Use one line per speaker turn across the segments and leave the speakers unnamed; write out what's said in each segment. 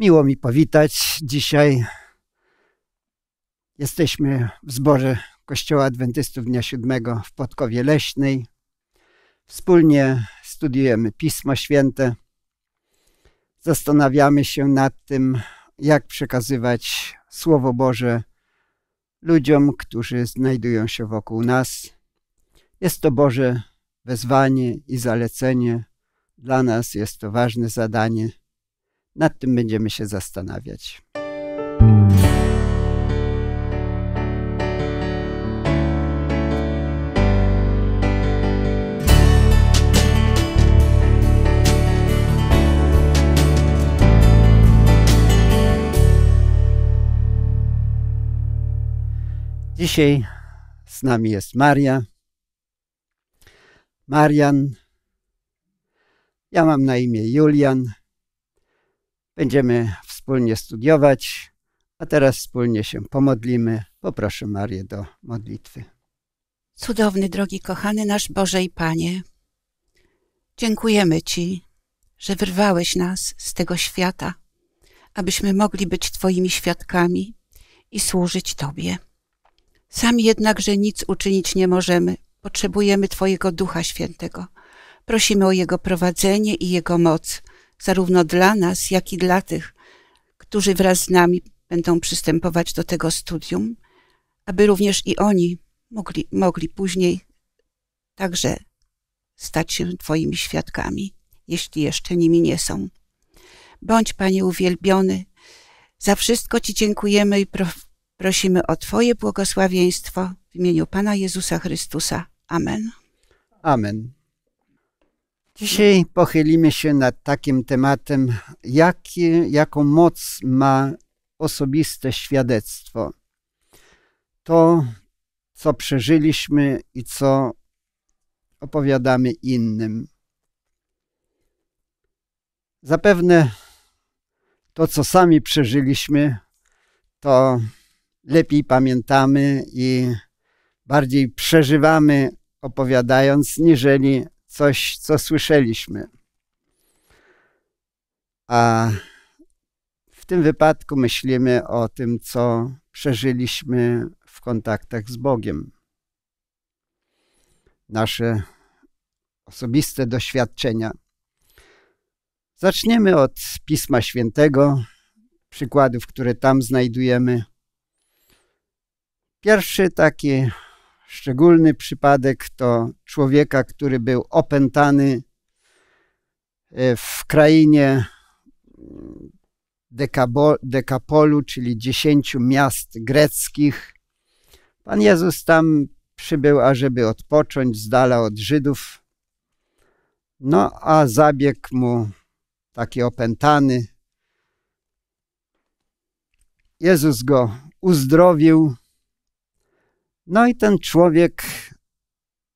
Miło mi powitać. Dzisiaj jesteśmy w zborze Kościoła Adwentystów Dnia Siódmego w Podkowie Leśnej. Wspólnie studiujemy Pismo Święte. Zastanawiamy się nad tym, jak przekazywać Słowo Boże ludziom, którzy znajdują się wokół nas. Jest to Boże wezwanie i zalecenie. Dla nas jest to ważne zadanie nad tym będziemy się zastanawiać. Dzisiaj z nami jest Maria. Marian. Ja mam na imię Julian. Będziemy wspólnie studiować, a teraz wspólnie się pomodlimy. Poproszę Marię do modlitwy.
Cudowny, drogi, kochany nasz Boże i Panie, dziękujemy Ci, że wyrwałeś nas z tego świata, abyśmy mogli być Twoimi świadkami i służyć Tobie. Sami jednakże nic uczynić nie możemy. Potrzebujemy Twojego Ducha Świętego. Prosimy o Jego prowadzenie i Jego moc, zarówno dla nas, jak i dla tych, którzy wraz z nami będą przystępować do tego studium, aby również i oni mogli, mogli później także stać się Twoimi świadkami, jeśli jeszcze nimi nie są. Bądź, Panie, uwielbiony. Za wszystko Ci dziękujemy i pro, prosimy o Twoje błogosławieństwo w imieniu Pana Jezusa Chrystusa. Amen.
Amen. Dzisiaj pochylimy się nad takim tematem, jaką moc ma osobiste świadectwo. To, co przeżyliśmy i co opowiadamy innym. Zapewne to, co sami przeżyliśmy, to lepiej pamiętamy i bardziej przeżywamy opowiadając, niżeli coś, co słyszeliśmy. A w tym wypadku myślimy o tym, co przeżyliśmy w kontaktach z Bogiem. Nasze osobiste doświadczenia. Zaczniemy od Pisma Świętego, przykładów, które tam znajdujemy. Pierwszy taki Szczególny przypadek to człowieka, który był opętany e, w krainie mm, Dekabo, Dekapolu, czyli dziesięciu miast greckich. Pan Jezus tam przybył, ażeby odpocząć z dala od Żydów. No a zabiegł mu taki opętany. Jezus go uzdrowił, no i ten człowiek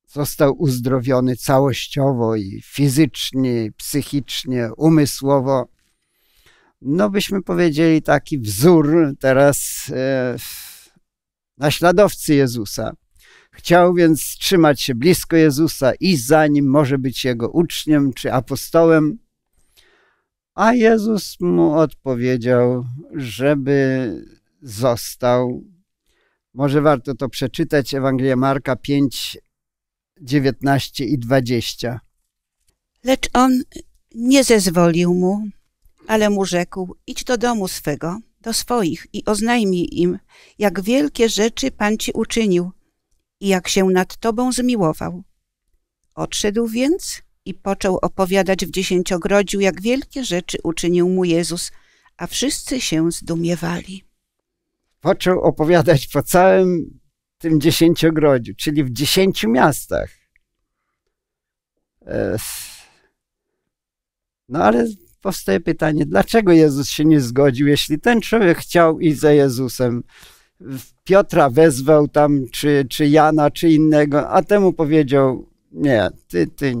został uzdrowiony całościowo i fizycznie, i psychicznie, umysłowo. No, byśmy powiedzieli taki wzór teraz e, naśladowcy Jezusa. Chciał więc trzymać się blisko Jezusa i za nim może być jego uczniem czy apostołem. A Jezus mu odpowiedział, żeby został może warto to przeczytać, Ewangelia Marka 5, 19 i 20.
Lecz on nie zezwolił mu, ale mu rzekł, idź do domu swego, do swoich i oznajmij im, jak wielkie rzeczy Pan ci uczynił i jak się nad tobą zmiłował. Odszedł więc i począł opowiadać w dziesięciogrodziu, jak wielkie rzeczy uczynił mu Jezus, a wszyscy się zdumiewali począł opowiadać po całym
tym dziesięciogrodziu, czyli w dziesięciu miastach. E, no ale powstaje pytanie, dlaczego Jezus się nie zgodził, jeśli ten człowiek chciał iść za Jezusem? Piotra wezwał tam, czy, czy Jana, czy innego, a temu powiedział, nie, ty, ty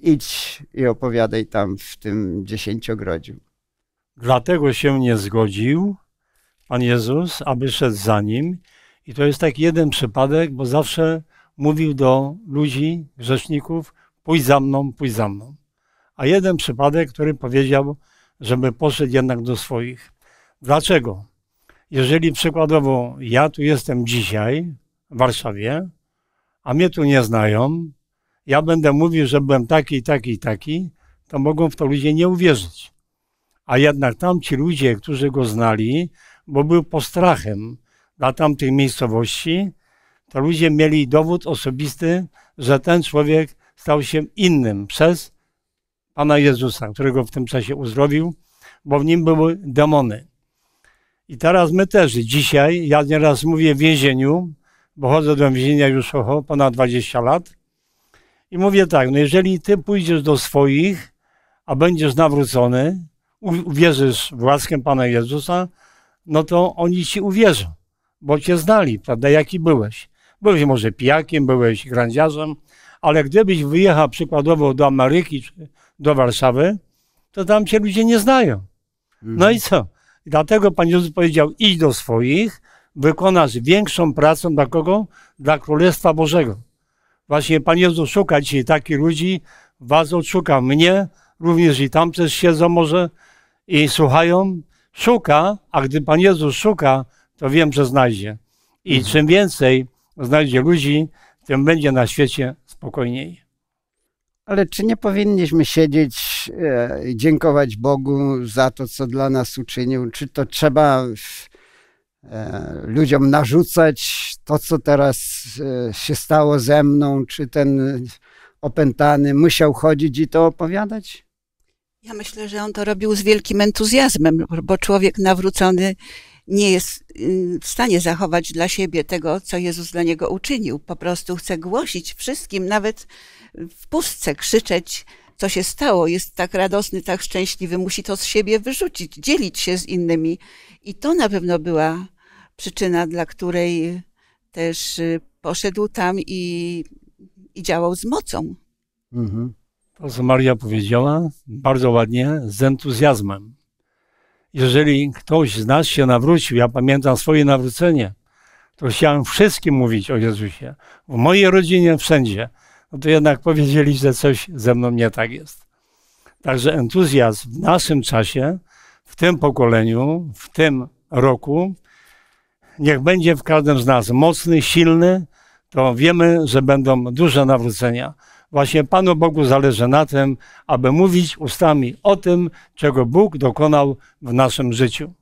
idź i opowiadaj tam w tym dziesięciogrodziu.
Dlatego się nie zgodził, Pan Jezus, aby szedł za nim. I to jest tak jeden przypadek, bo zawsze mówił do ludzi, grzeszników, pójdź za mną, pójdź za mną. A jeden przypadek, który powiedział, żeby poszedł jednak do swoich. Dlaczego? Jeżeli przykładowo ja tu jestem dzisiaj w Warszawie, a mnie tu nie znają, ja będę mówił, że byłem taki, taki, taki, to mogą w to ludzie nie uwierzyć. A jednak tam ci ludzie, którzy go znali, bo był postrachem dla tamtej miejscowości, to ludzie mieli dowód osobisty, że ten człowiek stał się innym przez Pana Jezusa, którego w tym czasie uzdrowił, bo w nim były demony. I teraz my też dzisiaj, ja nieraz mówię w więzieniu, bo chodzę do więzienia już oho, ponad 20 lat, i mówię tak, no jeżeli ty pójdziesz do swoich, a będziesz nawrócony, uwierzysz w łaskę Pana Jezusa, no to oni ci uwierzą, bo cię znali, prawda, jaki byłeś. Byłeś może pijakiem, byłeś grandziarzem, ale gdybyś wyjechał przykładowo do Ameryki czy do Warszawy, to tam cię ludzie nie znają. No mhm. i co? Dlatego Pan Jezus powiedział, idź do swoich, wykonasz większą pracę dla kogo? Dla Królestwa Bożego. Właśnie Pan Jezus szuka dzisiaj takich ludzi, was odszuka mnie, również i tam też siedzą może i słuchają, szuka, a gdy Pan Jezus szuka, to wiem, że znajdzie. I mhm. czym więcej znajdzie ludzi, tym będzie na świecie spokojniej.
Ale czy nie powinniśmy siedzieć e, i dziękować Bogu za to, co dla nas uczynił? Czy to trzeba e, ludziom narzucać to, co teraz e, się stało ze mną? Czy ten opętany musiał chodzić i to opowiadać?
Ja myślę, że on to robił z wielkim entuzjazmem, bo człowiek nawrócony nie jest y, w stanie zachować dla siebie tego, co Jezus dla niego uczynił. Po prostu chce głosić wszystkim, nawet w pustce krzyczeć, co się stało. Jest tak radosny, tak szczęśliwy, musi to z siebie wyrzucić, dzielić się z innymi. I to na pewno była przyczyna, dla której też y, poszedł tam i, i działał z mocą.
Mhm. To, co Maria powiedziała, bardzo ładnie, z entuzjazmem. Jeżeli ktoś z nas się nawrócił, ja pamiętam swoje nawrócenie, to chciałem wszystkim mówić o Jezusie. W mojej rodzinie, wszędzie. No to jednak powiedzieli, że coś ze mną nie tak jest. Także entuzjazm w naszym czasie, w tym pokoleniu, w tym roku, niech będzie w każdym z nas mocny, silny, to wiemy, że będą duże nawrócenia. Właśnie Panu Bogu zależy na tym, aby mówić ustami o tym, czego Bóg dokonał w naszym życiu.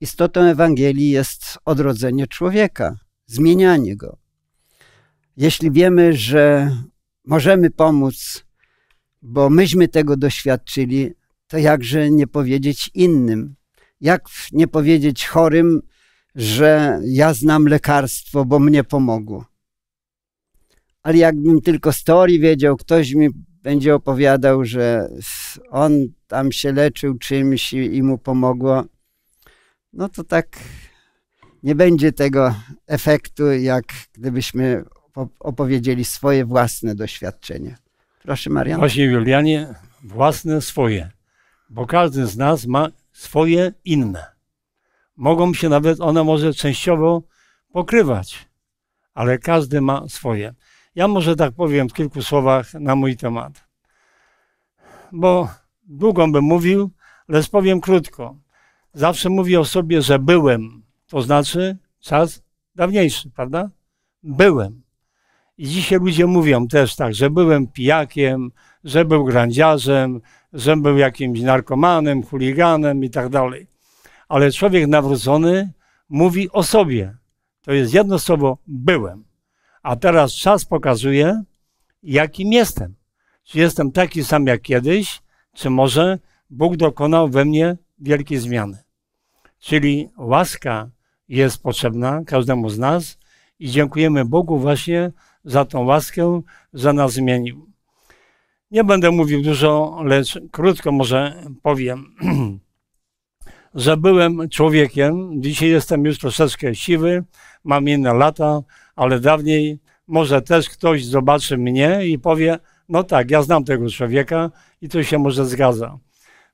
Istotą Ewangelii jest odrodzenie człowieka,
zmienianie go. Jeśli wiemy, że możemy pomóc, bo myśmy tego doświadczyli, to jakże nie powiedzieć innym? Jak nie powiedzieć chorym, że ja znam lekarstwo, bo mnie pomogło? ale jakbym tylko story wiedział, ktoś mi będzie opowiadał, że on tam się leczył czymś i, i mu pomogło, no to tak nie będzie tego efektu, jak gdybyśmy opowiedzieli swoje własne doświadczenie.
Proszę, Marian. Właśnie, Julianie, własne swoje, bo każdy z nas ma swoje inne. Mogą się nawet, one może częściowo pokrywać, ale każdy ma swoje. Ja może tak powiem w kilku słowach na mój temat, bo długo bym mówił, lecz powiem krótko. Zawsze mówię o sobie, że byłem, to znaczy czas dawniejszy, prawda? Byłem. I dzisiaj ludzie mówią też tak, że byłem pijakiem, że był grandziarzem, że był jakimś narkomanem, chuliganem i tak dalej. Ale człowiek nawrócony mówi o sobie. To jest jedno słowo byłem. A teraz czas pokazuje, jakim jestem. Czy jestem taki sam jak kiedyś, czy może Bóg dokonał we mnie wielkiej zmiany. Czyli łaska jest potrzebna każdemu z nas i dziękujemy Bogu właśnie za tą łaskę, że nas zmienił. Nie będę mówił dużo, lecz krótko może powiem, że byłem człowiekiem, dzisiaj jestem już troszeczkę siwy, mam inne lata, ale dawniej może też ktoś zobaczy mnie i powie, no tak, ja znam tego człowieka i to się może zgadza.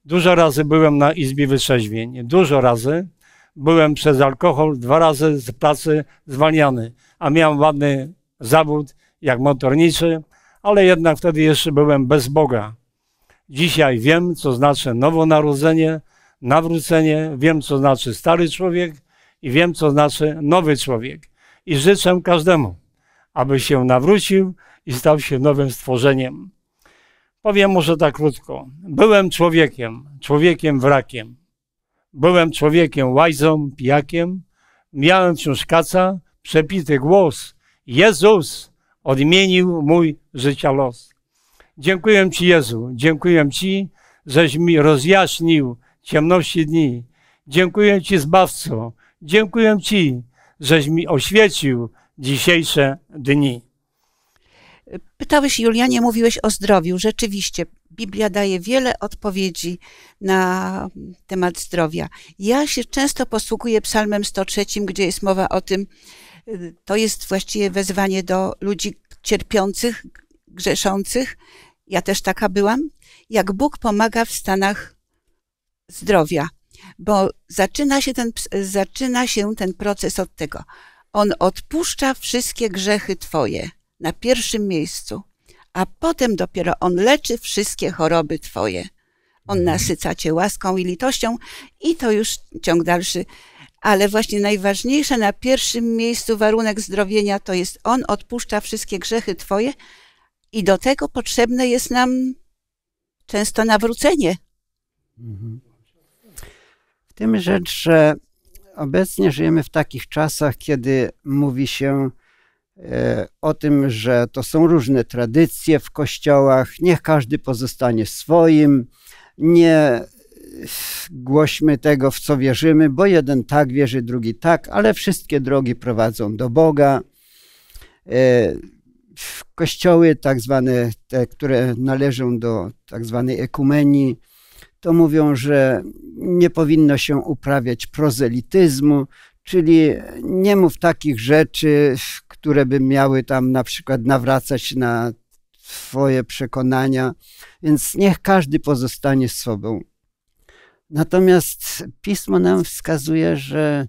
Dużo razy byłem na Izbie Wytrzeźwień, dużo razy byłem przez alkohol dwa razy z pracy zwalniany, a miałem ładny zawód jak motorniczy, ale jednak wtedy jeszcze byłem bez Boga. Dzisiaj wiem, co znaczy nowonarodzenie, nawrócenie, wiem, co znaczy stary człowiek i wiem, co znaczy nowy człowiek i życzę każdemu, aby się nawrócił i stał się nowym stworzeniem. Powiem może tak krótko. Byłem człowiekiem, człowiekiem wrakiem. Byłem człowiekiem łajzą, pijakiem. Miałem wciąż kaca, przepity głos. Jezus odmienił mój życia los. Dziękuję Ci, Jezu, dziękuję Ci, żeś mi rozjaśnił ciemności dni. Dziękuję Ci, Zbawco, dziękuję Ci, żeś mi oświecił dzisiejsze dni.
Pytałeś, Julianie, mówiłeś o zdrowiu. Rzeczywiście, Biblia daje wiele odpowiedzi na temat zdrowia. Ja się często posługuję Psalmem 103, gdzie jest mowa o tym, y, to jest właściwie wezwanie do ludzi cierpiących, grzeszących. Ja też taka byłam. Jak Bóg pomaga w stanach zdrowia bo zaczyna się ten, zaczyna się ten proces od tego. On odpuszcza wszystkie grzechy Twoje na pierwszym miejscu, a potem dopiero On leczy wszystkie choroby Twoje. On mhm. nasyca Cię łaską i litością i to już ciąg dalszy. Ale właśnie najważniejsze na pierwszym miejscu warunek zdrowienia to jest On odpuszcza wszystkie grzechy Twoje i do tego potrzebne jest nam często nawrócenie. Mhm
tym rzecz, że obecnie żyjemy w takich czasach, kiedy mówi się e, o tym, że to są różne tradycje w kościołach, niech każdy pozostanie swoim, nie e, głośmy tego, w co wierzymy, bo jeden tak wierzy, drugi tak, ale wszystkie drogi prowadzą do Boga. E, kościoły, tak zwane, te, które należą do tak zwanej ekumenii, to mówią, że nie powinno się uprawiać prozelityzmu, czyli nie mów takich rzeczy, które by miały tam na przykład nawracać na Twoje przekonania, więc niech każdy pozostanie sobą. Natomiast pismo nam wskazuje, że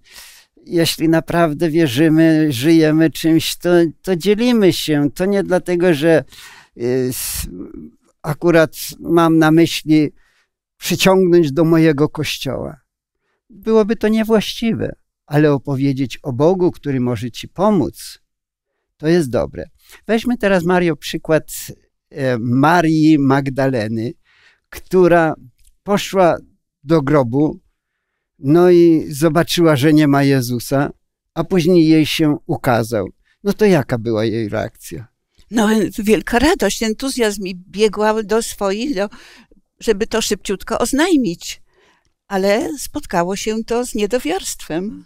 jeśli naprawdę wierzymy, żyjemy czymś, to, to dzielimy się. To nie dlatego, że y, akurat mam na myśli przyciągnąć do mojego kościoła. Byłoby to niewłaściwe, ale opowiedzieć o Bogu, który może ci pomóc, to jest dobre. Weźmy teraz, Mario, przykład e, Marii Magdaleny, która poszła do grobu, no i zobaczyła, że nie ma Jezusa, a później jej się ukazał. No to jaka była jej reakcja?
No, wielka radość, entuzjazm i biegła do swoich, do żeby to szybciutko oznajmić. Ale spotkało się to z niedowiarstwem.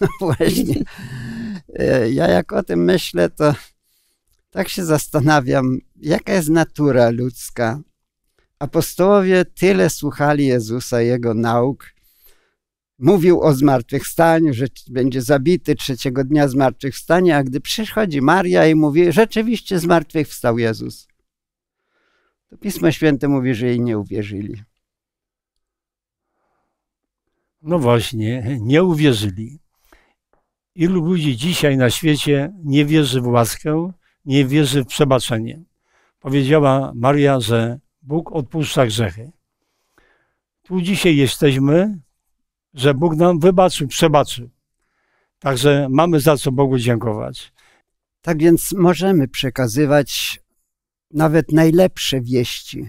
No właśnie.
E, ja jak o tym myślę, to tak się zastanawiam, jaka jest natura ludzka. Apostołowie tyle słuchali Jezusa, jego nauk. Mówił o zmartwychwstaniu, że będzie zabity trzeciego dnia zmartwychwstania, a gdy przychodzi Maria i mówi, rzeczywiście zmartwychwstał Jezus.
To Pismo Święte mówi, że jej nie uwierzyli. No właśnie, nie uwierzyli. Ilu ludzi dzisiaj na świecie nie wierzy w łaskę, nie wierzy w przebaczenie? Powiedziała Maria, że Bóg odpuszcza grzechy. Tu dzisiaj jesteśmy, że Bóg nam wybaczył, przebaczył. Także mamy za co Bogu dziękować. Tak więc możemy przekazywać nawet
najlepsze wieści,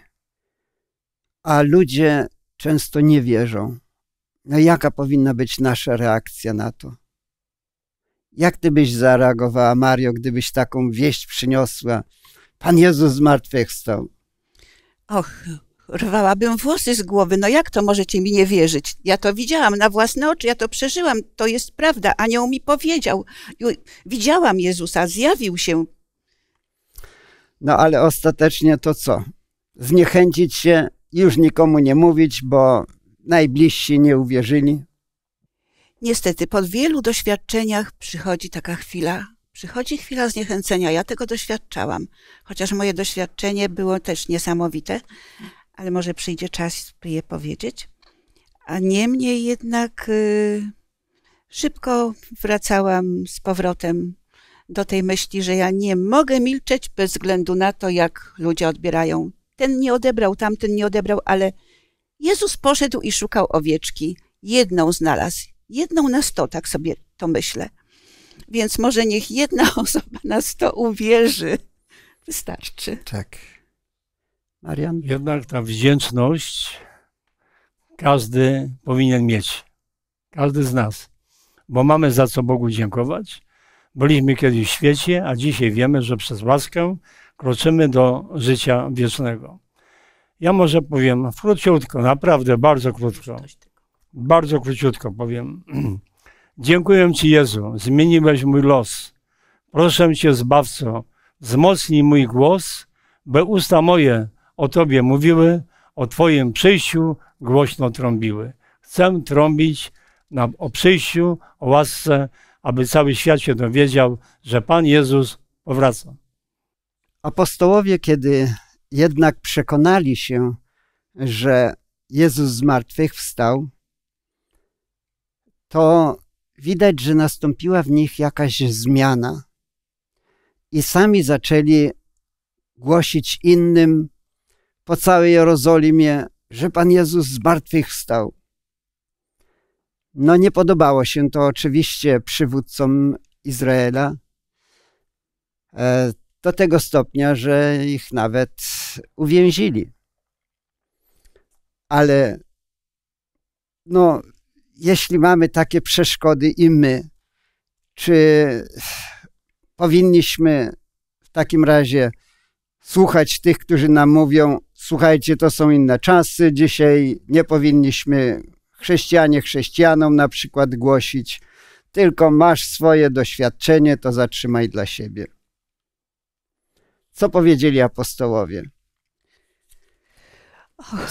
a ludzie często nie wierzą. No jaka powinna być nasza reakcja na to? Jak ty byś zareagowała, Mario, gdybyś taką wieść przyniosła? Pan Jezus zmartwychwstał.
Och, rwałabym włosy z głowy. No jak to możecie mi nie wierzyć? Ja to widziałam na własne oczy, ja to przeżyłam. To jest prawda. Anioł mi powiedział. Widziałam Jezusa, zjawił się
no ale ostatecznie to co? Zniechęcić się, już nikomu nie mówić, bo najbliżsi nie uwierzyli.
Niestety, po wielu doświadczeniach przychodzi taka chwila. Przychodzi chwila zniechęcenia. Ja tego doświadczałam, chociaż moje doświadczenie było też niesamowite, ale może przyjdzie czas, by je powiedzieć. A niemniej jednak. Y, szybko wracałam z powrotem do tej myśli, że ja nie mogę milczeć bez względu na to, jak ludzie odbierają. Ten nie odebrał, tamten nie odebrał, ale Jezus poszedł i szukał owieczki. Jedną znalazł. Jedną na sto, tak sobie to myślę. Więc może niech jedna osoba na sto uwierzy. Wystarczy. Tak.
Marian? Jednak ta wdzięczność każdy powinien mieć. Każdy z nas. Bo mamy za co Bogu dziękować, Byliśmy kiedyś w świecie, a dzisiaj wiemy, że przez łaskę kroczymy do życia wiecznego. Ja może powiem króciutko, naprawdę bardzo krótko. Bardzo króciutko powiem. Dziękuję Ci, Jezu, zmieniłeś mój los. Proszę Cię, Zbawco, wzmocnij mój głos, by usta moje o Tobie mówiły, o Twoim przyjściu głośno trąbiły. Chcę trąbić na, o przyjściu, o łasce, aby cały świat się dowiedział, że Pan Jezus powraca. Apostołowie, kiedy
jednak przekonali się, że Jezus z martwych wstał, to widać, że nastąpiła w nich jakaś zmiana i sami zaczęli głosić innym po całej Jerozolimie, że Pan Jezus z martwych wstał. No nie podobało się to oczywiście przywódcom Izraela e, do tego stopnia, że ich nawet uwięzili. Ale no, jeśli mamy takie przeszkody i my, czy powinniśmy w takim razie słuchać tych, którzy nam mówią, słuchajcie, to są inne czasy, dzisiaj nie powinniśmy chrześcijanie chrześcijanom na przykład głosić, tylko masz swoje doświadczenie, to zatrzymaj dla siebie. Co powiedzieli apostołowie?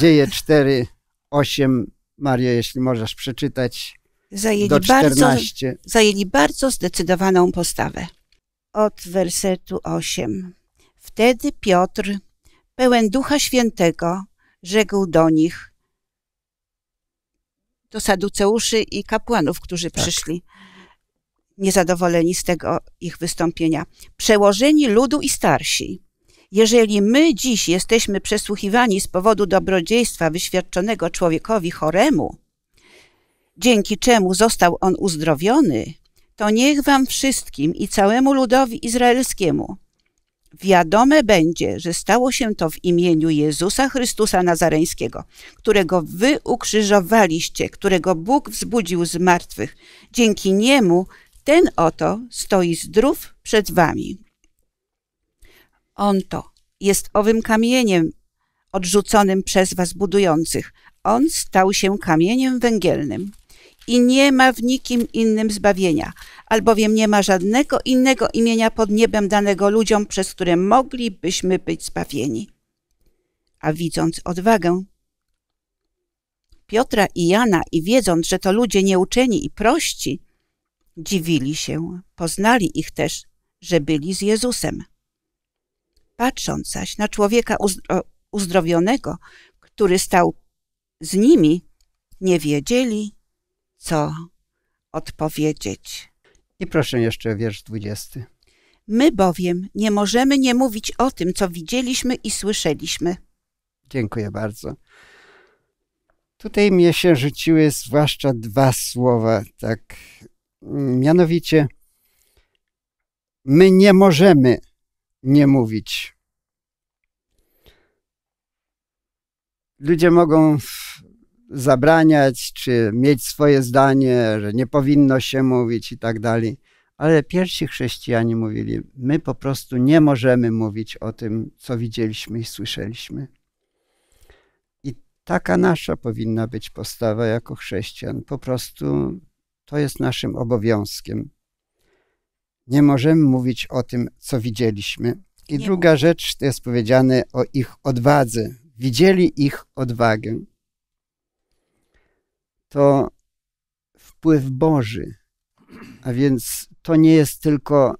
Dzieje 4, 8. Maria, jeśli możesz przeczytać. Zajęli, do 14. Bardzo,
zajęli bardzo zdecydowaną postawę. Od wersetu 8. Wtedy Piotr, pełen Ducha Świętego, rzekł do nich: do saduceuszy i kapłanów, którzy tak. przyszli niezadowoleni z tego ich wystąpienia. Przełożeni ludu i starsi. Jeżeli my dziś jesteśmy przesłuchiwani z powodu dobrodziejstwa wyświadczonego człowiekowi choremu, dzięki czemu został on uzdrowiony, to niech wam wszystkim i całemu ludowi izraelskiemu Wiadome będzie, że stało się to w imieniu Jezusa Chrystusa Nazareńskiego, którego wy ukrzyżowaliście, którego Bóg wzbudził z martwych. Dzięki niemu ten oto stoi zdrów przed wami. On to jest owym kamieniem odrzuconym przez was budujących. On stał się kamieniem węgielnym i nie ma w nikim innym zbawienia, albowiem nie ma żadnego innego imienia pod niebem danego ludziom, przez które moglibyśmy być zbawieni. A widząc odwagę Piotra i Jana i wiedząc, że to ludzie nieuczeni i prości, dziwili się, poznali ich też, że byli z Jezusem. Patrząc zaś na człowieka uzdrowionego, który stał z nimi, nie wiedzieli, co odpowiedzieć. I proszę jeszcze wiersz 20. My bowiem nie możemy nie mówić o tym, co widzieliśmy i słyszeliśmy. Dziękuję bardzo. Tutaj mnie się rzuciły
zwłaszcza dwa słowa, tak. Mianowicie, my nie możemy nie mówić. Ludzie mogą zabraniać, czy mieć swoje zdanie, że nie powinno się mówić i tak dalej. Ale pierwsi chrześcijanie mówili: My po prostu nie możemy mówić o tym, co widzieliśmy i słyszeliśmy. I taka nasza powinna być postawa jako chrześcijan. Po prostu to jest naszym obowiązkiem. Nie możemy mówić o tym, co widzieliśmy. I nie druga rzecz to jest powiedziane o ich odwadze. Widzieli ich odwagę to wpływ Boży. A więc to nie jest tylko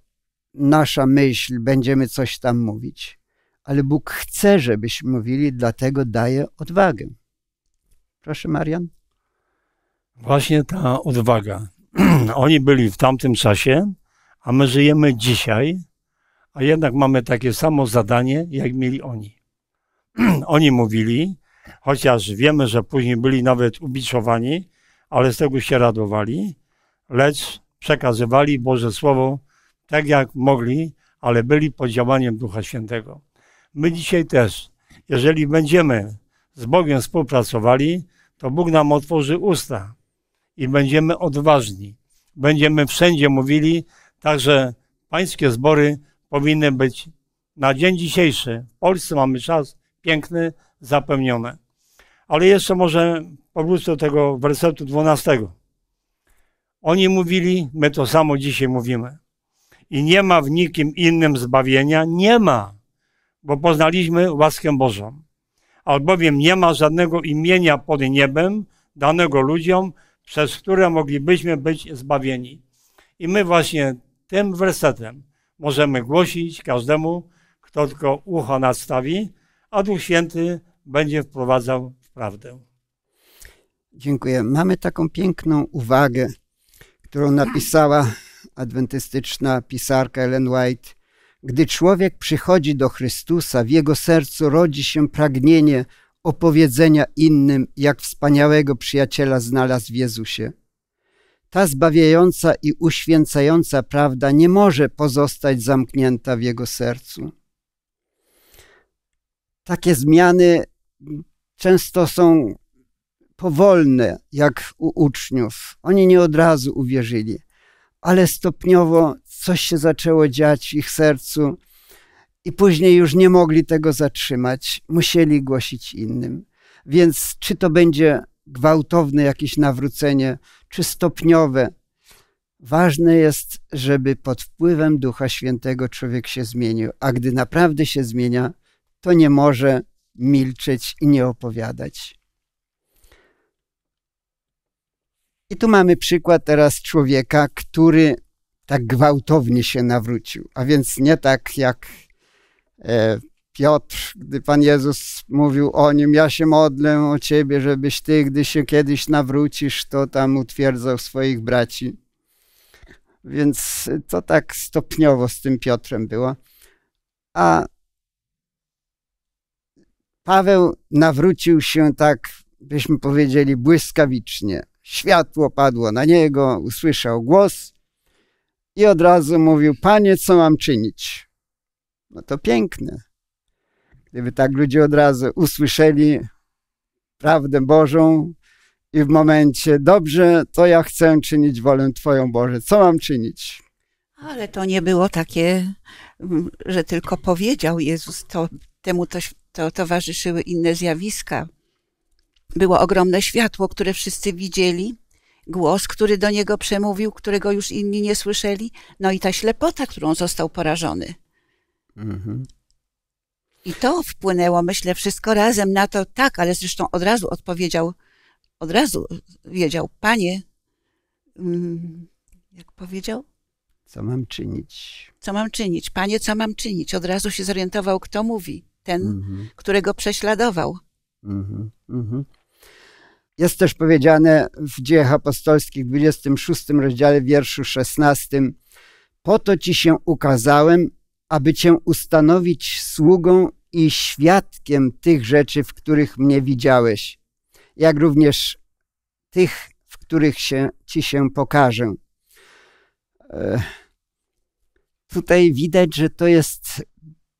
nasza myśl, będziemy coś tam mówić, ale Bóg chce, żebyśmy mówili, dlatego daje odwagę. Proszę, Marian.
Właśnie ta odwaga. Oni byli w tamtym czasie, a my żyjemy dzisiaj, a jednak mamy takie samo zadanie, jak mieli oni. oni mówili, chociaż wiemy, że później byli nawet ubiczowani, ale z tego się radowali, lecz przekazywali Boże Słowo tak jak mogli, ale byli pod działaniem Ducha Świętego. My dzisiaj też, jeżeli będziemy z Bogiem współpracowali, to Bóg nam otworzy usta i będziemy odważni. Będziemy wszędzie mówili, także pańskie zbory powinny być na dzień dzisiejszy. W Polsce mamy czas piękny, zapełnione. Ale jeszcze może powrócę do tego wersetu 12. Oni mówili, my to samo dzisiaj mówimy. I nie ma w nikim innym zbawienia, nie ma, bo poznaliśmy łaskę Bożą. Albowiem nie ma żadnego imienia pod niebem danego ludziom, przez które moglibyśmy być zbawieni. I my właśnie tym wersetem możemy głosić każdemu, kto tylko ucho nadstawi, a Duch Święty będzie wprowadzał w prawdę. Dziękuję. Mamy
taką piękną uwagę, którą napisała adwentystyczna pisarka Ellen White. Gdy człowiek przychodzi do Chrystusa, w jego sercu rodzi się pragnienie opowiedzenia innym, jak wspaniałego przyjaciela znalazł w Jezusie. Ta zbawiająca i uświęcająca prawda nie może pozostać zamknięta w jego sercu. Takie zmiany często są powolne, jak u uczniów. Oni nie od razu uwierzyli, ale stopniowo coś się zaczęło dziać w ich sercu i później już nie mogli tego zatrzymać, musieli głosić innym. Więc czy to będzie gwałtowne jakieś nawrócenie, czy stopniowe, ważne jest, żeby pod wpływem Ducha Świętego człowiek się zmienił, a gdy naprawdę się zmienia, to nie może milczeć i nie opowiadać. I tu mamy przykład teraz człowieka, który tak gwałtownie się nawrócił, a więc nie tak jak e, Piotr, gdy Pan Jezus mówił o nim, ja się modlę o Ciebie, żebyś Ty, gdy się kiedyś nawrócisz, to tam utwierdzał swoich braci. Więc to tak stopniowo z tym Piotrem było. A Paweł nawrócił się tak, byśmy powiedzieli, błyskawicznie. Światło padło na niego, usłyszał głos i od razu mówił: Panie, co mam czynić? No to piękne. Gdyby tak ludzie od razu usłyszeli prawdę Bożą i w momencie: Dobrze, to ja chcę czynić wolę Twoją Boże, co mam czynić?
Ale to nie było takie, że tylko powiedział Jezus, to temu coś to towarzyszyły inne zjawiska. Było ogromne światło, które wszyscy widzieli, głos, który do niego przemówił, którego już inni nie słyszeli, no i ta ślepota, którą został porażony. Mhm. I to wpłynęło, myślę, wszystko razem na to, tak, ale zresztą od razu odpowiedział, od razu wiedział, panie, mm, jak powiedział?
Co mam czynić?
Co mam czynić? Panie, co mam czynić? Od razu się zorientował, kto mówi ten, mhm. którego prześladował.
Mhm. mhm. Jest też powiedziane w dziejach apostolskich, w 26 rozdziale, wierszu 16: Po to ci się ukazałem, aby cię ustanowić sługą i świadkiem tych rzeczy, w których mnie widziałeś, jak również tych, w których się, ci się pokażę. E, tutaj widać, że to jest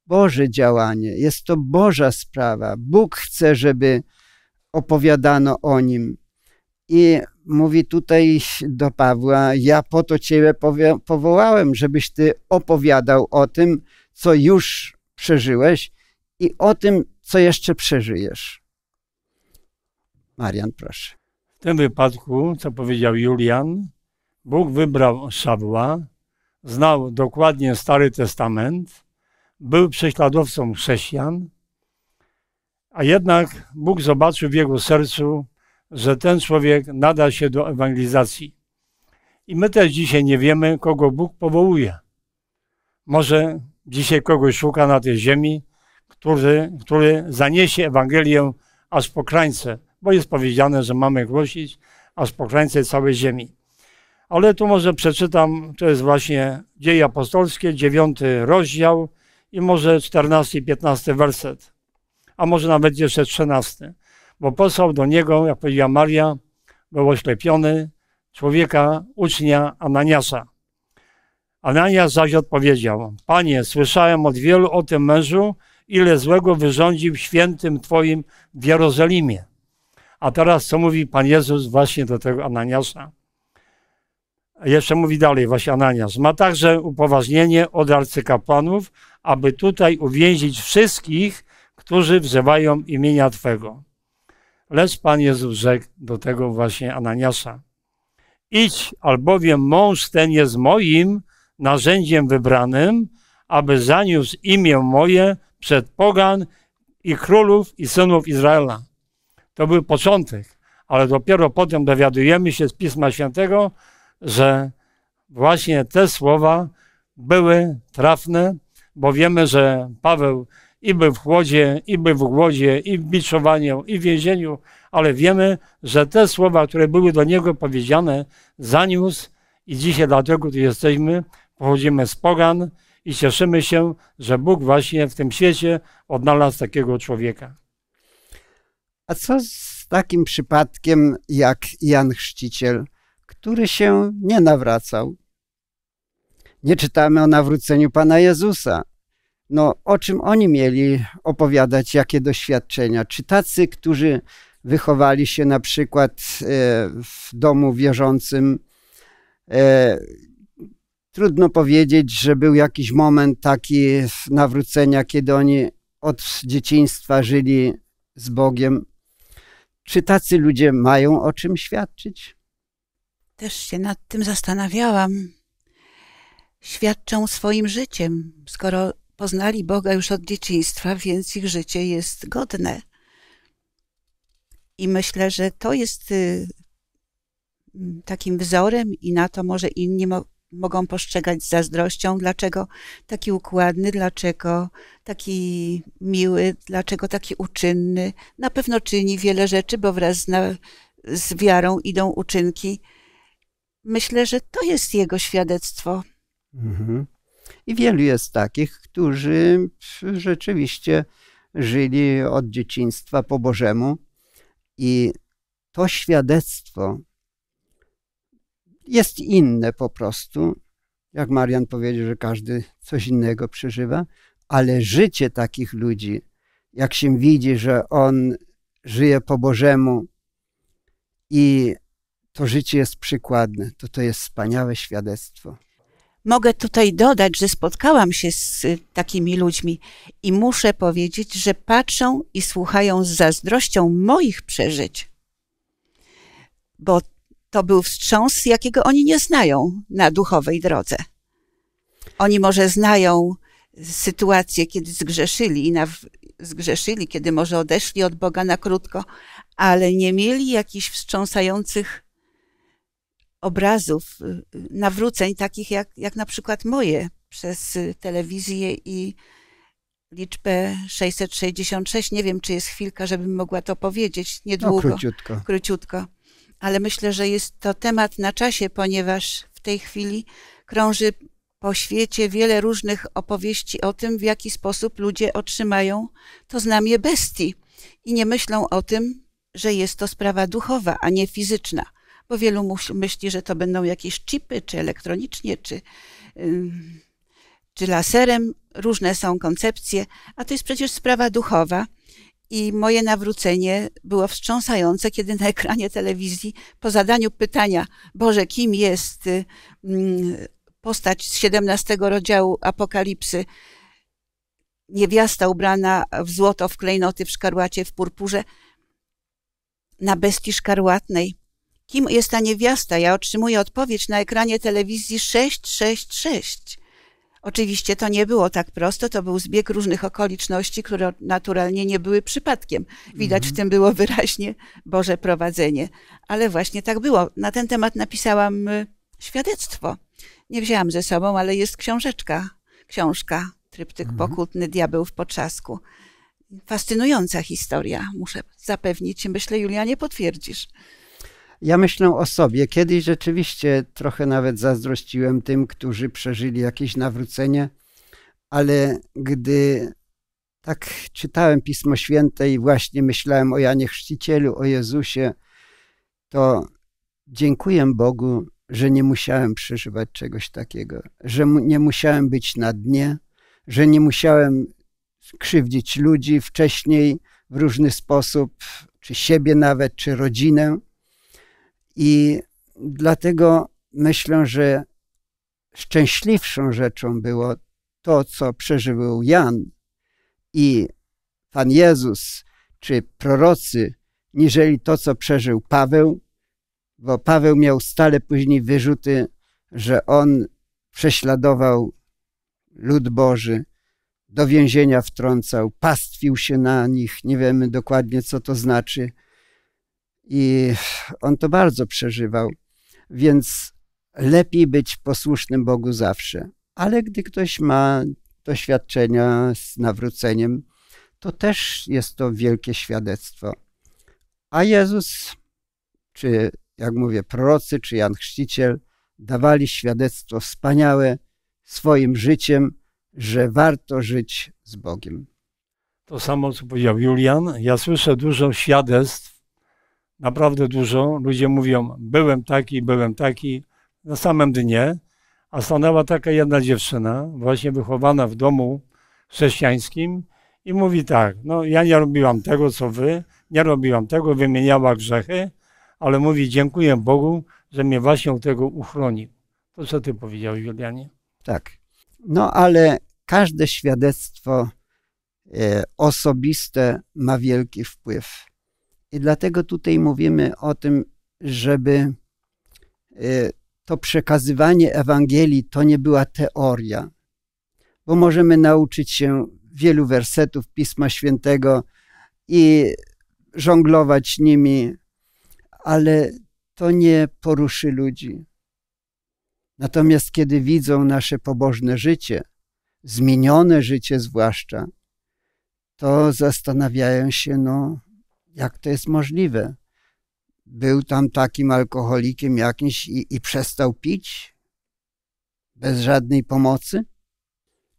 Boże działanie, jest to Boża sprawa. Bóg chce, żeby opowiadano o nim. I mówi tutaj do Pawła: Ja po to Ciebie powołałem, żebyś Ty opowiadał o tym, co już przeżyłeś i o tym, co jeszcze przeżyjesz. Marian, proszę.
W tym wypadku, co powiedział Julian, Bóg wybrał Szabła, znał dokładnie Stary Testament był prześladowcą chrześcijan, a jednak Bóg zobaczył w jego sercu, że ten człowiek nada się do ewangelizacji. I my też dzisiaj nie wiemy, kogo Bóg powołuje. Może dzisiaj kogoś szuka na tej ziemi, który, który zaniesie Ewangelię aż po krańce, bo jest powiedziane, że mamy głosić aż po krańce całej ziemi. Ale tu może przeczytam, to jest właśnie Dzieje Apostolskie, dziewiąty rozdział, i może 14 i 15 werset, a może nawet jeszcze 13. Bo posłał do niego, jak powiedziała Maria, był oślepiony człowieka, ucznia Ananiasa. Ananias zaś odpowiedział: Panie, słyszałem od wielu o tym mężu, ile złego wyrządził świętym Twoim w Jerozolimie. A teraz co mówi Pan Jezus właśnie do tego Ananiasa? Jeszcze mówi dalej właśnie Ananias. Ma także upoważnienie od arcykapłanów, aby tutaj uwięzić wszystkich, którzy wzywają imienia Twego. Lecz Pan Jezus rzekł do tego właśnie Ananiasa. Idź, albowiem mąż ten jest moim narzędziem wybranym, aby zaniósł imię moje przed pogan i królów i synów Izraela. To był początek, ale dopiero potem dowiadujemy się z Pisma Świętego, że właśnie te słowa były trafne, bo wiemy, że Paweł i był w chłodzie, i był w głodzie, i w biczowaniu, i w więzieniu, ale wiemy, że te słowa, które były do niego powiedziane, zaniósł i dzisiaj dlatego tu jesteśmy, pochodzimy z pogan i cieszymy się, że Bóg właśnie w tym świecie odnalazł takiego człowieka.
A co z takim przypadkiem jak Jan Chrzciciel? który się nie nawracał. Nie czytamy o nawróceniu Pana Jezusa. No, o czym oni mieli opowiadać, jakie doświadczenia? Czy tacy, którzy wychowali się na przykład e, w domu wierzącym, e, trudno powiedzieć, że był jakiś moment taki nawrócenia, kiedy oni od dzieciństwa żyli z Bogiem. Czy tacy ludzie mają o czym świadczyć?
też się nad tym zastanawiałam, świadczą swoim życiem, skoro poznali Boga już od dzieciństwa, więc ich życie jest godne. I myślę, że to jest y, takim wzorem i na to może inni mo mogą postrzegać z zazdrością, dlaczego taki układny, dlaczego taki miły, dlaczego taki uczynny. Na pewno czyni wiele rzeczy, bo wraz z, z wiarą idą uczynki Myślę, że to jest jego świadectwo.
Mhm.
I wielu jest takich, którzy rzeczywiście żyli od dzieciństwa po Bożemu i to świadectwo jest inne po prostu. Jak Marian powiedział, że każdy coś innego przeżywa, ale życie takich ludzi, jak się widzi, że on żyje po Bożemu i to życie jest przykładne, to to jest wspaniałe świadectwo.
Mogę tutaj dodać, że spotkałam się z y, takimi ludźmi i muszę powiedzieć, że patrzą i słuchają z zazdrością moich przeżyć, bo to był wstrząs, jakiego oni nie znają na duchowej drodze. Oni może znają sytuację, kiedy zgrzeszyli i na, zgrzeszyli, kiedy może odeszli od Boga na krótko, ale nie mieli jakichś wstrząsających obrazów, y, y, nawróceń takich jak, jak na przykład moje przez y, telewizję i liczbę 666. Nie wiem, czy jest chwilka, żebym mogła to powiedzieć. No, Niedługo. No, króciutko. króciutko. Ale myślę, że jest to temat na czasie, ponieważ w tej chwili krąży po świecie wiele różnych opowieści o tym, w jaki sposób ludzie otrzymają to znamie bestii i nie myślą o tym, że jest to sprawa duchowa, a nie fizyczna bo wielu myśli, że to będą jakieś chipy, czy elektronicznie, czy, czy laserem. Różne są koncepcje, a to jest przecież sprawa duchowa. I moje nawrócenie było wstrząsające, kiedy na ekranie telewizji po zadaniu pytania, Boże, kim jest y, mm, postać z 17 rozdziału Apokalipsy, niewiasta ubrana w złoto, w klejnoty, w szkarłacie, w purpurze, na bestii szkarłatnej. Kim jest ta niewiasta? Ja otrzymuję odpowiedź na ekranie telewizji 666. Oczywiście to nie było tak prosto, to był zbieg różnych okoliczności, które naturalnie nie były przypadkiem. Widać w mhm. tym było wyraźnie Boże prowadzenie. Ale właśnie tak było. Na ten temat napisałam y, świadectwo. Nie wzięłam ze sobą, ale jest książeczka, książka, tryptyk mhm. pokutny, diabeł w potrzasku. Fascynująca historia, muszę zapewnić. Myślę, Julia, nie potwierdzisz.
Ja myślę o sobie. Kiedyś rzeczywiście trochę nawet zazdrościłem tym, którzy przeżyli jakieś nawrócenie, ale gdy tak czytałem Pismo Święte i właśnie myślałem o Janie Chrzcicielu, o Jezusie, to dziękuję Bogu, że nie musiałem przeżywać czegoś takiego, że nie musiałem być na dnie, że nie musiałem krzywdzić ludzi wcześniej w różny sposób, czy siebie nawet, czy rodzinę, i dlatego myślę, że szczęśliwszą rzeczą było to, co przeżył Jan i Pan Jezus, czy prorocy, niżeli to, co przeżył Paweł, bo Paweł miał stale później wyrzuty, że on prześladował lud Boży, do więzienia wtrącał, pastwił się na nich, nie wiemy dokładnie, co to znaczy – i on to bardzo przeżywał. Więc lepiej być posłusznym Bogu zawsze. Ale gdy ktoś ma doświadczenia z nawróceniem, to też jest to wielkie świadectwo. A Jezus, czy jak mówię, prorocy, czy Jan Chrzciciel, dawali świadectwo wspaniałe swoim życiem,
że warto żyć z Bogiem. To samo, co powiedział Julian. Ja słyszę dużo świadectw naprawdę dużo. Ludzie mówią, byłem taki, byłem taki, na samym dnie. A stanęła taka jedna dziewczyna, właśnie wychowana w domu chrześcijańskim i mówi tak, no ja nie robiłam tego, co wy, nie robiłam tego, wymieniała grzechy, ale mówi dziękuję Bogu, że mnie właśnie u tego uchronił. To co ty powiedziałeś, Julianie? Tak. No
ale każde świadectwo e, osobiste ma wielki wpływ i dlatego tutaj mówimy o tym, żeby y, to przekazywanie Ewangelii to nie była teoria, bo możemy nauczyć się wielu wersetów Pisma Świętego i żonglować nimi, ale to nie poruszy ludzi. Natomiast kiedy widzą nasze pobożne życie, zmienione życie zwłaszcza, to zastanawiają się, no jak to jest możliwe? Był tam takim alkoholikiem jakimś i, i przestał pić bez żadnej pomocy?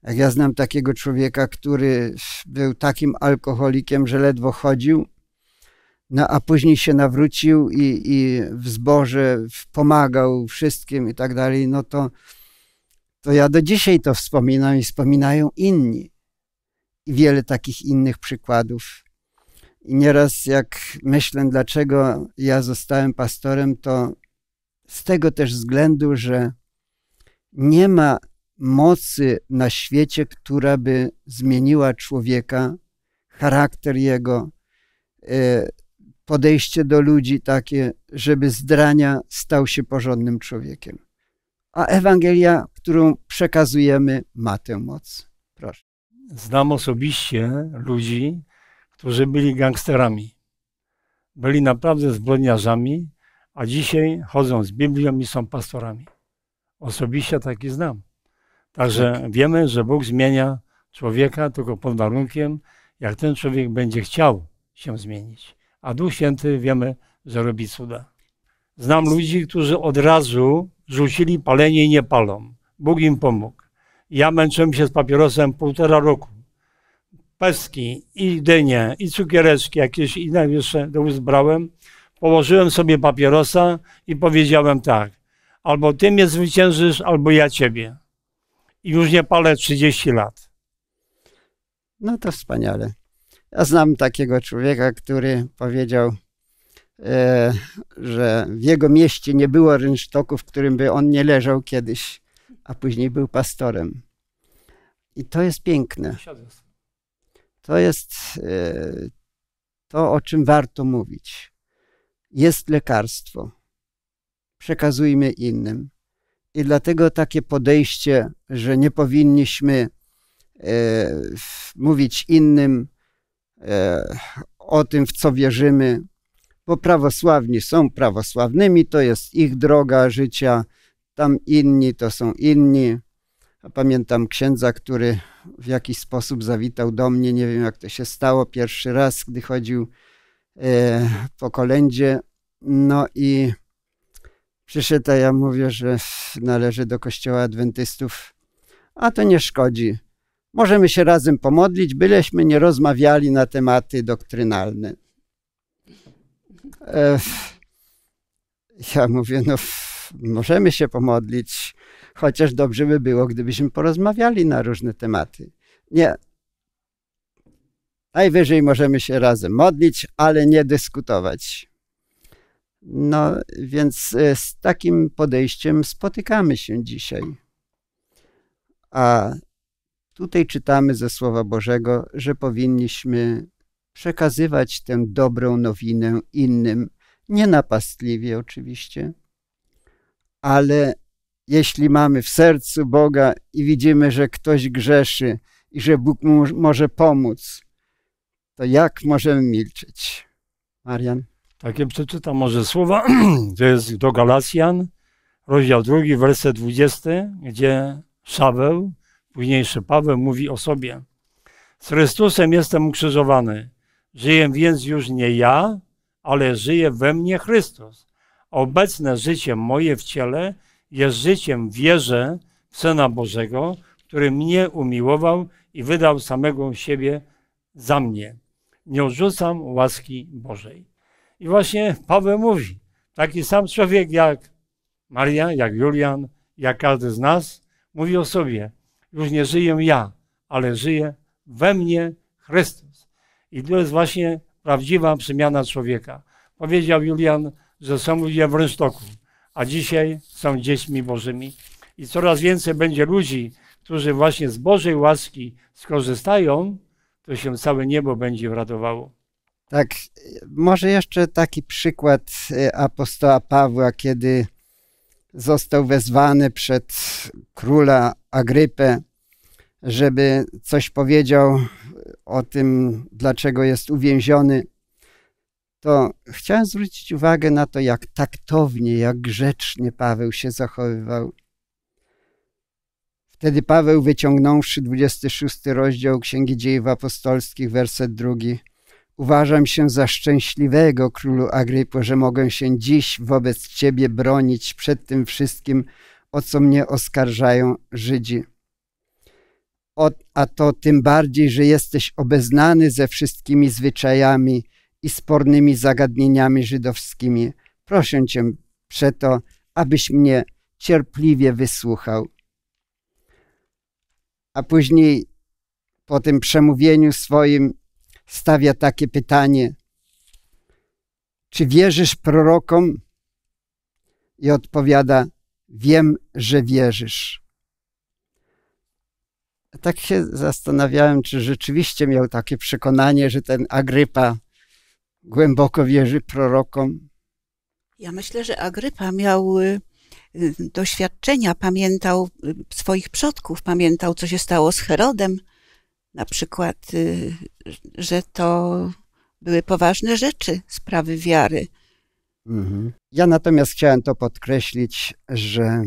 Jak ja znam takiego człowieka, który był takim alkoholikiem, że ledwo chodził, no a później się nawrócił i, i w zboże pomagał wszystkim i tak dalej, no to, to ja do dzisiaj to wspominam i wspominają inni. I wiele takich innych przykładów i nieraz jak myślę, dlaczego ja zostałem pastorem, to z tego też względu, że nie ma mocy na świecie, która by zmieniła człowieka, charakter jego, y, podejście do ludzi takie, żeby zdrania stał się porządnym człowiekiem. A Ewangelia, którą przekazujemy, ma
tę moc. Proszę. Znam osobiście ludzi, którzy byli gangsterami. Byli naprawdę zbrodniarzami, a dzisiaj chodzą z Biblią i są pastorami. Osobiście taki znam. Także tak. wiemy, że Bóg zmienia człowieka tylko pod warunkiem, jak ten człowiek będzie chciał się zmienić. A Duch Święty wiemy, że robi cuda. Znam ludzi, którzy od razu rzucili palenie i nie palą. Bóg im pomógł. Ja męczyłem się z papierosem półtora roku peski i dynie, i cukiereczki jakieś inne jeszcze do brałem, położyłem sobie papierosa i powiedziałem tak, albo ty mnie zwyciężysz, albo ja ciebie. I już nie palę 30 lat. No to
wspaniale. Ja znam takiego człowieka, który powiedział, e, że w jego mieście nie było rynsztoku, w którym by on nie leżał kiedyś, a później był pastorem. I to jest piękne. To jest e, to, o czym warto mówić. Jest lekarstwo. Przekazujmy innym. I dlatego takie podejście, że nie powinniśmy e, mówić innym e, o tym, w co wierzymy, bo prawosławni są prawosławnymi, to jest ich droga życia, tam inni to są inni. Pamiętam księdza, który w jakiś sposób zawitał do mnie, nie wiem jak to się stało, pierwszy raz, gdy chodził e, po kolędzie. No i przyszedł, a ja mówię, że należy do kościoła adwentystów, a to nie szkodzi. Możemy się razem pomodlić, byleśmy nie rozmawiali na tematy doktrynalne. E, ja mówię, no możemy się pomodlić chociaż dobrze by było, gdybyśmy porozmawiali na różne tematy. Nie. Najwyżej możemy się razem modlić, ale nie dyskutować. No więc e, z takim podejściem spotykamy się dzisiaj. A tutaj czytamy ze Słowa Bożego, że powinniśmy przekazywać tę dobrą nowinę innym, nie napastliwie, oczywiście, ale jeśli mamy w sercu Boga i widzimy, że ktoś grzeszy i że Bóg mu może pomóc, to jak możemy
milczeć? Marian? Takie ja przeczytam może słowa, to jest do Galacjan, rozdział drugi, werset 20, gdzie Szaweł, późniejszy Paweł, mówi o sobie. Z Chrystusem jestem ukrzyżowany. Żyję więc już nie ja, ale żyje we mnie Chrystus. Obecne życie moje w ciele – jest życiem, wierzę w Syna Bożego, który mnie umiłował i wydał samego siebie za mnie. Nie odrzucam łaski Bożej. I właśnie Paweł mówi, taki sam człowiek jak Maria, jak Julian, jak każdy z nas, mówi o sobie, już nie żyję ja, ale żyje we mnie Chrystus. I to jest właśnie prawdziwa przemiana człowieka. Powiedział Julian, że są ludzie w rynsztoku a dzisiaj są dziećmi Bożymi. I coraz więcej będzie ludzi, którzy właśnie z Bożej łaski skorzystają, to się całe niebo będzie radowało.
Tak, może jeszcze taki przykład y, apostoła Pawła, kiedy został wezwany przed króla Agrypę, żeby coś powiedział o tym, dlaczego jest uwięziony to chciałem zwrócić uwagę na to, jak taktownie, jak grzecznie Paweł się zachowywał. Wtedy Paweł, wyciągnąwszy 26 rozdział Księgi Dziejów Apostolskich, werset drugi, Uważam się za szczęśliwego, królu Agrypo, że mogę się dziś wobec ciebie bronić przed tym wszystkim, o co mnie oskarżają Żydzi. O, a to tym bardziej, że jesteś obeznany ze wszystkimi zwyczajami, i spornymi zagadnieniami żydowskimi. Proszę Cię przeto, abyś mnie cierpliwie wysłuchał. A później po tym przemówieniu swoim stawia takie pytanie: Czy wierzysz prorokom? I odpowiada: Wiem, że wierzysz. Tak się zastanawiałem, czy rzeczywiście miał takie przekonanie, że ten Agrypa głęboko wierzy prorokom?
Ja myślę, że Agrypa miał y, y, doświadczenia, pamiętał y, swoich przodków, pamiętał, co się stało z Herodem, na przykład, że to były poważne rzeczy, sprawy wiary.
Mhm. Ja natomiast chciałem to podkreślić, że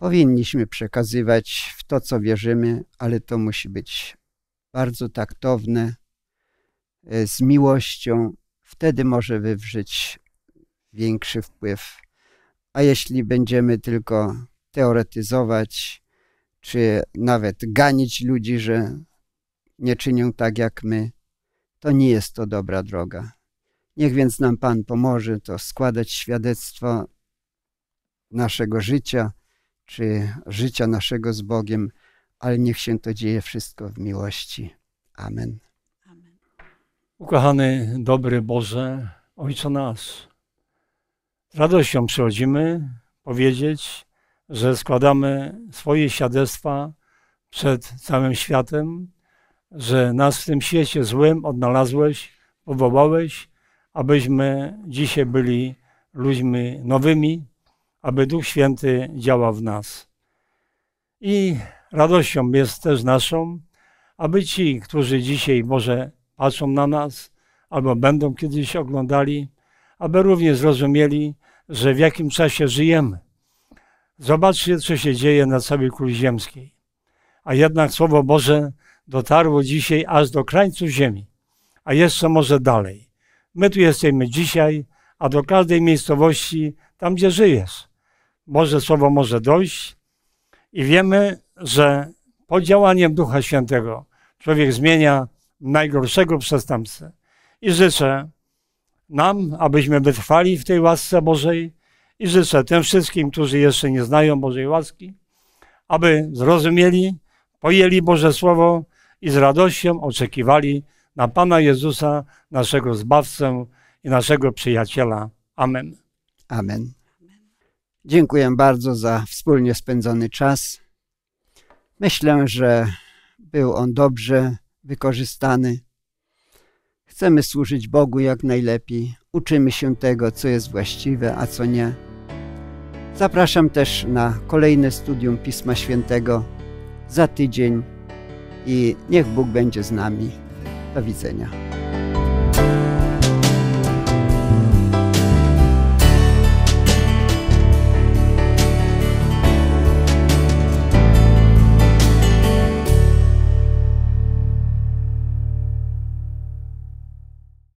powinniśmy przekazywać w to, co wierzymy, ale to musi być bardzo taktowne, E, z miłością, wtedy może wywrzeć większy wpływ. A jeśli będziemy tylko teoretyzować, czy nawet ganić ludzi, że nie czynią tak jak my, to nie jest to dobra droga. Niech więc nam Pan pomoże to składać świadectwo naszego życia, czy życia naszego z Bogiem, ale niech się to dzieje wszystko w miłości. Amen.
Ukochany, dobry Boże, Ojcze nasz, z radością przychodzimy powiedzieć, że składamy swoje świadectwa przed całym światem, że nas w tym świecie złym odnalazłeś, powołałeś, abyśmy dzisiaj byli ludźmi nowymi, aby Duch Święty działał w nas. I radością jest też naszą, aby ci, którzy dzisiaj może patrzą na nas, albo będą kiedyś oglądali, aby również zrozumieli, że w jakim czasie żyjemy. Zobaczcie, co się dzieje na całej kuli ziemskiej. A jednak Słowo Boże dotarło dzisiaj aż do krańców ziemi, a jeszcze może dalej. My tu jesteśmy dzisiaj, a do każdej miejscowości, tam gdzie żyjesz, Boże Słowo może dojść i wiemy, że pod działaniem Ducha Świętego człowiek zmienia najgorszego przestępcy. I życzę nam, abyśmy wytrwali w tej łasce Bożej i życzę tym wszystkim, którzy jeszcze nie znają Bożej łaski, aby zrozumieli, pojęli Boże Słowo i z radością oczekiwali na Pana Jezusa, naszego Zbawcę i naszego przyjaciela. Amen.
Amen. Dziękuję bardzo za wspólnie spędzony czas. Myślę, że był on dobrze wykorzystany. Chcemy służyć Bogu jak najlepiej. Uczymy się tego, co jest właściwe, a co nie. Zapraszam też na kolejne studium Pisma Świętego za tydzień i niech Bóg będzie z nami. Do widzenia.